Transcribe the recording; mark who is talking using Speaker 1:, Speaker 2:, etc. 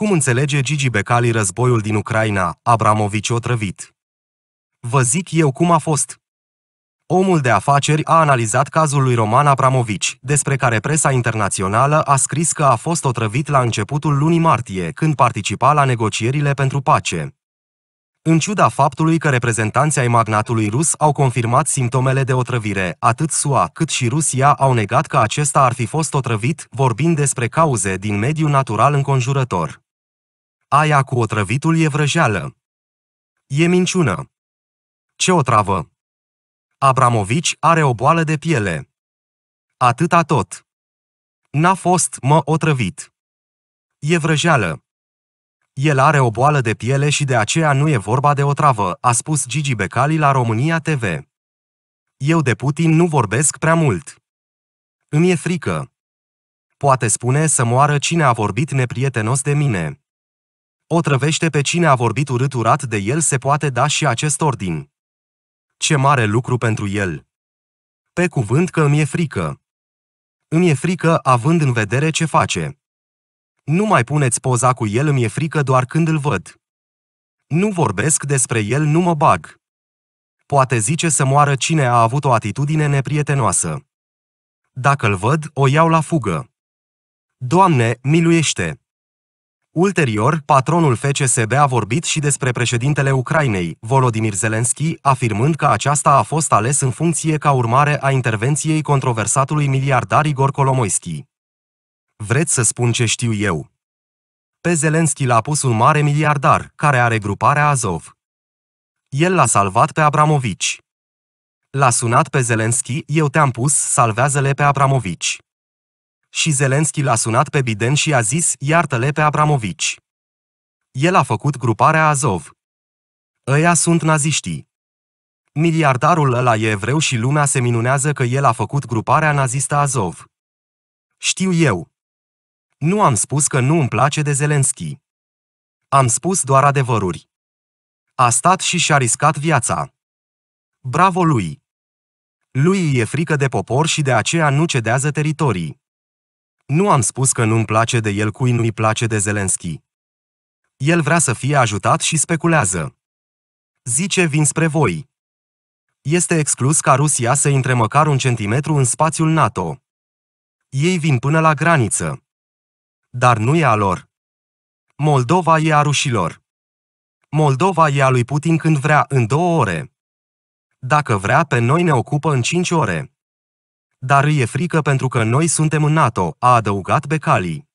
Speaker 1: Cum înțelege Gigi Becali războiul din Ucraina, Abramovici otrăvit? Vă zic eu cum a fost. Omul de afaceri a analizat cazul lui Roman Abramovici, despre care presa internațională a scris că a fost otrăvit la începutul lunii martie, când participa la negocierile pentru pace. În ciuda faptului că reprezentanții ai magnatului rus au confirmat simptomele de otrăvire, atât SUA cât și Rusia au negat că acesta ar fi fost otrăvit, vorbind despre cauze din mediul natural înconjurător. Aia cu otrăvitul e vrăjeală. E minciună. Ce otravă? Abramovici are o boală de piele. Atâta tot. N-a fost, mă, otrăvit. E vrăjeală. El are o boală de piele și de aceea nu e vorba de otravă, a spus Gigi Becali la România TV. Eu de Putin nu vorbesc prea mult. Îmi e frică. Poate spune să moară cine a vorbit neprietenos de mine otrăvește pe cine a vorbit urât-urat de el se poate da și acest ordin. Ce mare lucru pentru el! Pe cuvânt că îmi e frică. Îmi e frică având în vedere ce face. Nu mai puneți poza cu el, îmi e frică doar când îl văd. Nu vorbesc despre el, nu mă bag. Poate zice să moară cine a avut o atitudine neprietenoasă. Dacă îl văd, o iau la fugă. Doamne, miluiește! Ulterior, patronul FCSB a vorbit și despre președintele Ucrainei, Volodymyr Zelensky, afirmând că aceasta a fost ales în funcție ca urmare a intervenției controversatului miliardar Igor Kolomoisky. Vreți să spun ce știu eu? Pe Zelensky l-a pus un mare miliardar, care are gruparea Azov. El l-a salvat pe Abramovici. L-a sunat pe Zelensky, eu te-am pus, salvează-le pe Abramovici și Zelenski l-a sunat pe Biden și a zis, iartă-le pe Abramovici. El a făcut gruparea Azov. Ăia sunt naziștii. Miliardarul ăla e evreu și lumea se minunează că el a făcut gruparea nazistă Azov. Știu eu. Nu am spus că nu îmi place de Zelenski. Am spus doar adevăruri. A stat și și-a riscat viața. Bravo lui! Lui e frică de popor și de aceea nu cedează teritorii. Nu am spus că nu-mi place de el cui nu-i place de Zelenski. El vrea să fie ajutat și speculează. Zice vin spre voi. Este exclus ca Rusia să intre măcar un centimetru în spațiul NATO. Ei vin până la graniță. Dar nu e a lor. Moldova e a rușilor. Moldova e a lui Putin când vrea în două ore. Dacă vrea, pe noi ne ocupă în cinci ore dar îi e frică pentru că noi suntem în NATO, a adăugat Becali.